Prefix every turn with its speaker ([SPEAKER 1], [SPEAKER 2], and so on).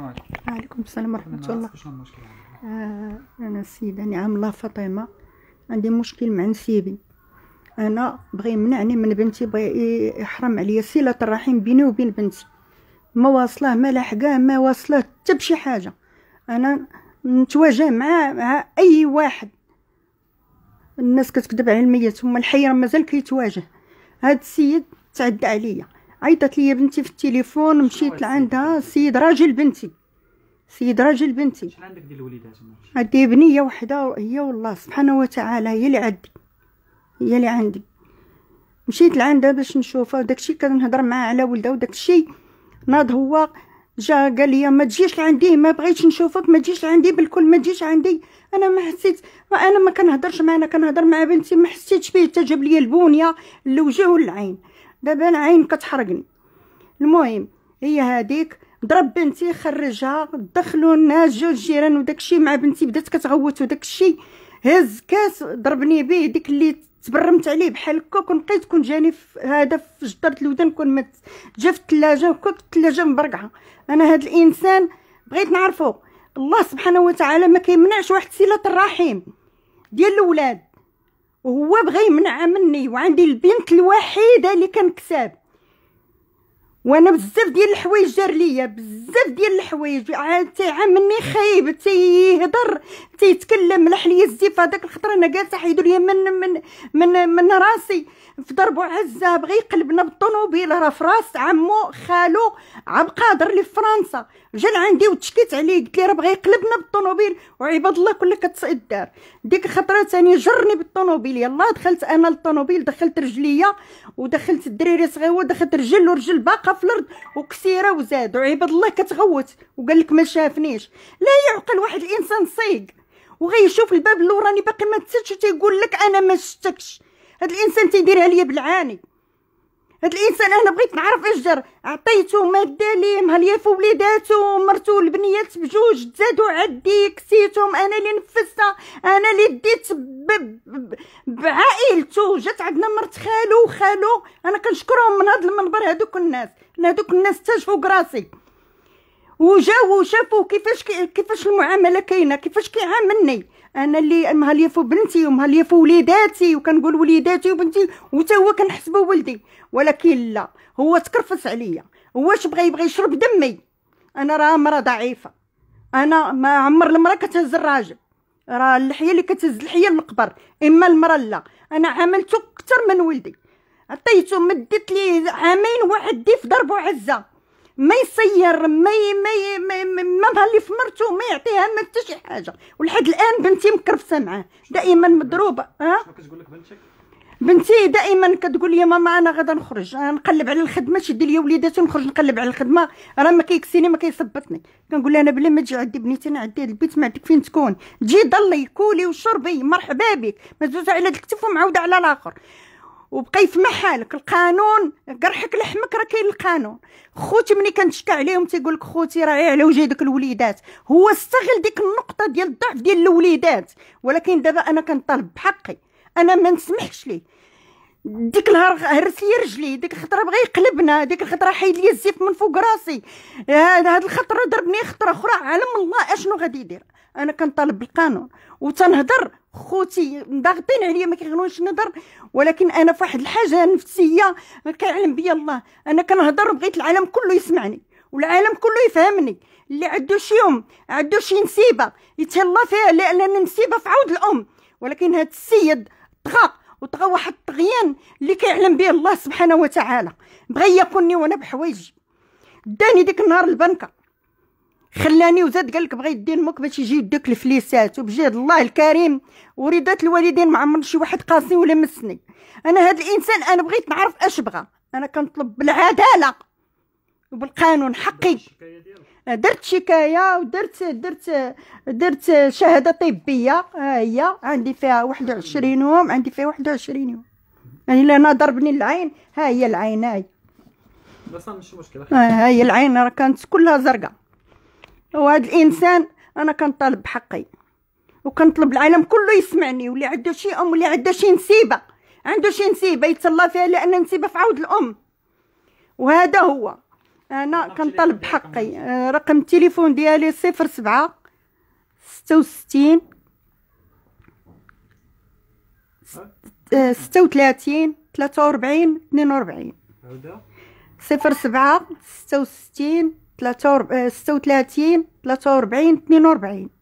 [SPEAKER 1] السلام عليكم وعليكم السلام ورحمه الله شنو المشكل آه انا السيده نعم الله فاطمه عندي مشكل مع نسيبي انا بغى يمنعني من بنتي بغى يحرم عليا صله الرحم بيني وبين بنتي ما واصله ما لاحقاه ما واصله حتى بشي حاجه انا نتواجه مع مع اي واحد الناس كتكذب على الميت هما الحيره مازال كيتواجه هاد السيد تعدى عليا عيطت لي بنتي في التليفون مشيت لعندها سيد راجل بنتي سيد راجل بنتي شنو عندك ديال الوليدات عندي بنيه وحده هي والله سبحانه وتعالى هي اللي عندي هي اللي عندي مشيت لعندها باش نشوفها وداكشي كنهضر معاها على ولدها وداكشي ناض هو جا قال لي ما تجيش لعندي ما بغيتش نشوفك ما تجيش لعندي بالكل ما تجيش عندي انا ما حسيت انا ما كنهضرش معاه انا كنهضر مع بنتي ما حسيتش بيه حتى جاب لي البونيه للوجه والعين دابا انا عين كتحرقني المهم هي هذيك ضرب بنتي خرجها دخلوا الناس جوج الجيران وداكشي مع بنتي بدات كتغوت وداكشي هز كاس ضربني به ديك اللي تبرمت عليه بحال هكا كون كون جاني هذا في جدرة الودن كون مات جا في الثلاجه هكا الثلاجه مبرقعه انا هذا الانسان بغيت نعرفه الله سبحانه وتعالى ما كيمنعش واحد صله الرحيم ديال الاولاد وهو بغى يمنع مني وعندي البنت الوحيده اللي كنكسب وانا بزاف ديال الحوايج دار ليا بزاف ديال الحوايج عاد مني خايب تيهضر تيتكلم ملح ليا الزيف هذاك الخطره انا جالسه حيدو ليا من من من من راسي في ضرب عزه بغى يقلبنا بالطوموبيل راه في راس عمو خالو عبد القادر اللي في فرنسا جا لعندي وتشكيت عليه قلت ليه راه بغى يقلبنا بالطوموبيل وعباد الله كلها كتصيد الدار ديك الخطره ثاني جرني بالطوموبيل يلاه دخلت انا للطوموبيل دخلت رجليا ودخلت الدراري صغيوه دخلت رجل ورجل باقا راسها في الارض وكسيره وزاد وعباد الله كتغوت وقال لك ما شافنيش لا يعقل واحد الانسان صيق وغيشوف الباب اللوراني باقي ما تسدش تيقول لك انا ما شتكش هاد الانسان تيديرها عليا بالعاني هاد الانسان انا بغيت نعرف اش جر عطيته ماده ليه مهليفه وليداتو مرتو البنيات بجوج تزادو عدي كسيتهم انا اللي نفستها انا اللي ديت بعائلتو جات عندنا مرت خالو وخالو انا كنشكرهم من هاد المنبر هادوك الناس هادوك الناس تاجفو راسي وجاو وشافو كيفاش كيفاش المعامله كاينه كيفاش كيعاملني انا اللي مهليفو بنتي ومهليفو وليداتي وكنقول وليداتي وبنتي وتا هو كنحسبو ولدي ولكن لا هو تكرفس عليا هو اش بغى يبغى يشرب دمي انا راه مرا ضعيفه انا ما عمر المراه كتهز الراجل راه اللحيه اللي كتهز اللحيه للقبر اما المراه لا انا عملته اكثر من ولدي عطيته مدت لي عامين واحد ديف ضربه عزه ما يصير ما ما نهار اللي في مرته ما يعطيها ما حتى شي حاجه ولحد الان بنتي مكرفسه معاه دائما مضروبه ها شنو كتقول لك بنتك بنتي دائما كتقول لي ماما انا غادا نخرج نقلب على الخدمه شدي لي وليداتي ونخرج نقلب على الخدمه راه ما كيكسيني ما كيصبطني كنقول لها انا بلا ما تجي عندي بنتي انا عندي البيت ما عندك فين تكون تجي ضلي كولي وشربي مرحبا بك ما تزوز على الكتف ومعوده على الاخر وبقاي في محالك القانون قرحك لحمك راه كاين القانون خوتي ملي كنتشكى عليهم تيقول لك خوتي راه على وجه هذوك الوليدات هو استغل ديك النقطه ديال الضعف ديال الوليدات ولكن دابا انا كنطالب بحقي انا ما نسمحش ليه ديك النهار هرس لي رجلي ديك الخطره بغا يقلبنا ديك الخطره حيد لي الزيف من فوق راسي هاد الخطره ضربني خطره اخرى علم الله اشنو غادي يدير انا كنطالب بالقانون وتنهضر خوتي ضاغطين عليا ما كيغنوش نهضر ولكن انا في واحد الحاجه نفسيه كيعلم بيا الله انا كنهضر وبغيت العالم كله يسمعني والعالم كله يفهمني اللي عنده شي يوم عنده شي نسيبه يتهلا فيها لان نسيبه في عود الام ولكن هذا السيد طغى وطغى واحد الطغيان اللي كيعلم به الله سبحانه وتعالى بغى ياكلني وانا بحوايجي داني ديك النهار البنكه خلاني وزاد قال لك بغى يدي امك باش يجي يديك الفليسات وبجهد الله الكريم وريدات الوالدين ما عمر شي واحد قاسي ولا مسني انا هذا الانسان انا بغيت نعرف اش بغى انا كنطلب بالعداله وبالقانون حقي آه، درت شكايه ودرت درت درت شهاده طبيه ها آه، هي عندي فيها 21 يوم عندي فيها 21 يوم يعني لا ضربني العين ها هي العين هاي بس مش مشكله آه، ها هي العين راه كانت كلها زرقاء وهذا الانسان انا كنطالب بحقي وكنطلب العالم كله يسمعني واللي عنده شي ام واللي عنده شي نسيبه عنده شي نسيبه يتسلى فيها لان نسيبه في عود الام وهذا هو انا كنطالب بحقي آه، رقم التليفون ديالي صفر سبعة ستة وستين ستة وثلاثين ثلاثة وربعين اثنين وربعين صفر سبعة ستة وستين آه، ستة تلاتة وربعين اثنين وربعين